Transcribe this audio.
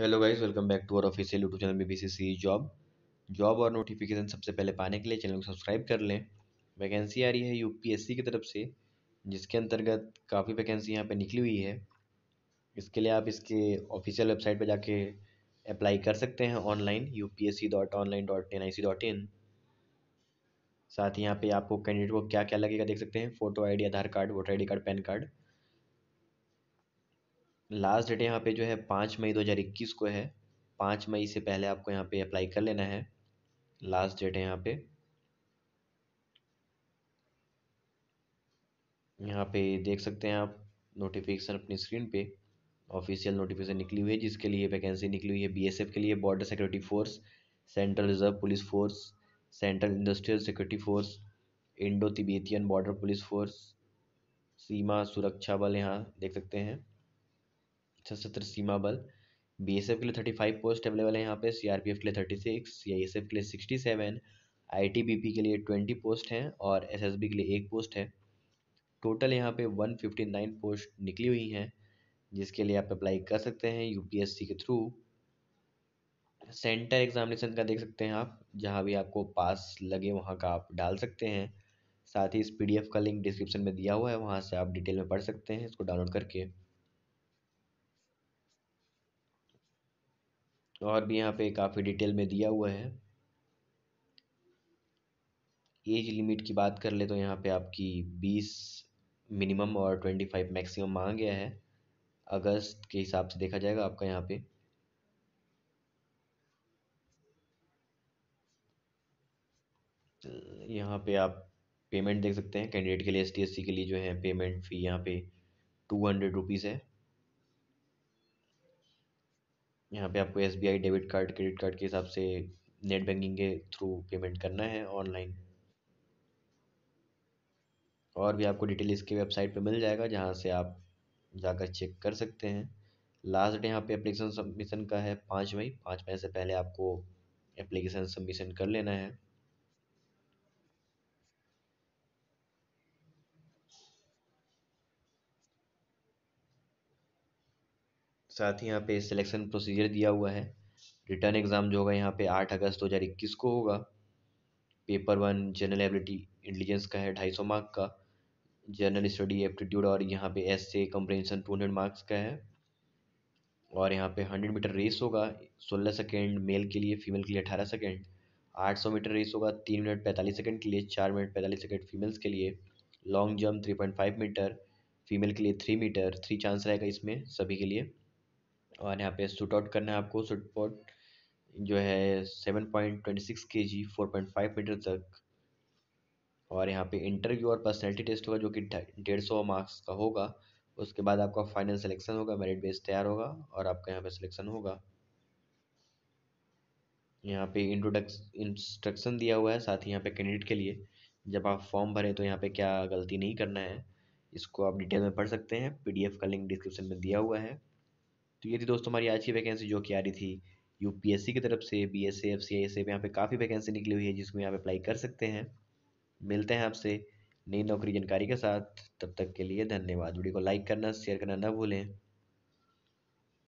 hello guys welcome back to our official YouTube channel B C job job और notification सबसे पहले पाने के लिए चैनल को सब्सक्राइब कर लें वैकेंसी आ रही है यूपीएससी की तरफ से जिसके अंतर्गत काफ़ी वैकेंसी यहाँ पे निकली हुई है इसके लिए आप इसके ऑफिशियल वेबसाइट पर जाके अप्लाई कर सकते हैं online U P S C dot online dot N I C dot in साथ ही यहाँ पर आपको कैंडिडेट को क्या क्या लगेगा देख सकते हैं photo I Aadhaar card voter I card pan card last date यहाँ पे जो है पाँच मई दो हज़ार इक्कीस को है पाँच मई से पहले आपको यहाँ पे अप्लाई कर लेना है लास्ट डेट है यहाँ पे यहाँ पे देख सकते हैं आप नोटिफिकेशन अपनी स्क्रीन पे ऑफिशियल नोटिफिकेशन निकली हुई है जिसके लिए वैकेंसी निकली हुई है बीएसएफ के लिए border security force central reserve police force central industrial security force Indo Tibetan border police force सीमा सुरक्षा बल यहाँ देख सकते हैं सशस्त्र सीमा बल बी एस एफ के लिए थर्टी फाइव पोस्ट अवेलेबल है यहाँ पे सी आर पी एफ के लिए thirty six C I S F के लिए sixty seven I T B P के लिए ट्वेंटी पोस्ट हैं और एस एस बी के लिए एक पोस्ट है टोटल यहाँ पे वन फिफ्टी नाइन पोस्ट निकली हुई हैं जिसके लिए आप अप्लाई कर सकते हैं यू पी एस सी के थ्रू सेंटर एग्जामिनेशन का देख सकते हैं आप जहाँ भी आपको पास लगे वहाँ का आप डाल सकते हैं साथ ही इस पी डी एफ का लिंक डिस्क्रिप्शन में दिया हुआ है वहाँ से आप डिटेल में पढ़ सकते हैं इसको डाउनलोड करके और भी यहाँ पे काफ़ी डिटेल में दिया हुआ है एज लिमिट की बात कर ले तो यहाँ पे आपकी बीस मिनिमम और ट्वेंटी फाइव मैक्सिमम मांगा गया है अगस्त के हिसाब से देखा जाएगा आपका यहाँ पे यहाँ पे आप पेमेंट देख सकते हैं कैंडिडेट के लिए एस टी के लिए जो है पेमेंट फ़ी यहाँ पे टू हंड्रेड रुपीज़ है यहाँ पर आपको S B I debit card credit card के हिसाब से नेट बैंकिंग के थ्रू पेमेंट करना है ऑनलाइन और भी आपको डिटेल इसके वेबसाइट पे मिल जाएगा जहाँ से आप जाकर चेक कर सकते हैं लास्ट डे यहाँ पे एप्लीकेशन सबमिशन का है पाँच मई पाँच मई से पहले आपको एप्लीकेशन सबमिशन कर लेना है साथ ही यहाँ पे सिलेक्शन प्रोसीजर दिया हुआ है रिटर्न एग्ज़ाम जो होगा यहाँ पे आठ अगस्त दो हज़ार इक्कीस को होगा paper one general ability intelligence का है ढाई सौ मार्क का जनरल स्टडी एप्टीट्यूड और यहाँ पे एस से कंप्रेंसन टू हंड्रेड मार्क्स का है और यहाँ पे हंड्रेड मीटर रेस होगा सोलह सेकेंड मेल के लिए फीमेल के लिए अठारह सेकेंड आठ सौ मीटर रेस होगा तीन मिनट पैंतालीस सेकेंड के लिए चार मिनट पैंतालीस सेकेंड फीमेल्स के लिए long jump three point five metre female के लिए थ्री मीटर थ्री चांस रहेगा इसमें सभी के लिए और यहाँ पे सूट आउट करना है आपको सूट आउट जो है सेवन पॉइंट ट्वेंटी सिक्स के जी फोर पॉइंट फाइव मीटर तक और यहाँ पे इंटरव्यू और पर्सनैलिटी टेस्ट होगा जो कि डेढ़ सौ मार्क्स का होगा उसके बाद आपका फाइनल सिलेक्शन होगा मेरिट बेस तैयार होगा और आपका यहाँ पे सिलेक्शन होगा यहाँ पे इंट्रोडक्स इंस्ट्रक्शन दिया हुआ है साथ ही यहाँ पे कैंडिडेट के लिए जब आप फॉर्म भरें तो यहाँ पे क्या गलती नहीं करना है इसको आप डिटेल में पढ़ सकते हैं पीडीएफ का लिंक डिस्क्रिप्शन में दिया हुआ है तो ये थी दोस्तों हमारी आज की वैकेंसी जो कि आ रही थी यूपीएससी की तरफ से B S F C I S F यहाँ पर काफ़ी वैकेंसी निकली हुई है जिसको यहाँ पे अप्लाई कर सकते हैं मिलते हैं आपसे नई नौकरी जानकारी के साथ तब तक के लिए धन्यवाद वीडियो को लाइक करना शेयर करना ना भूलें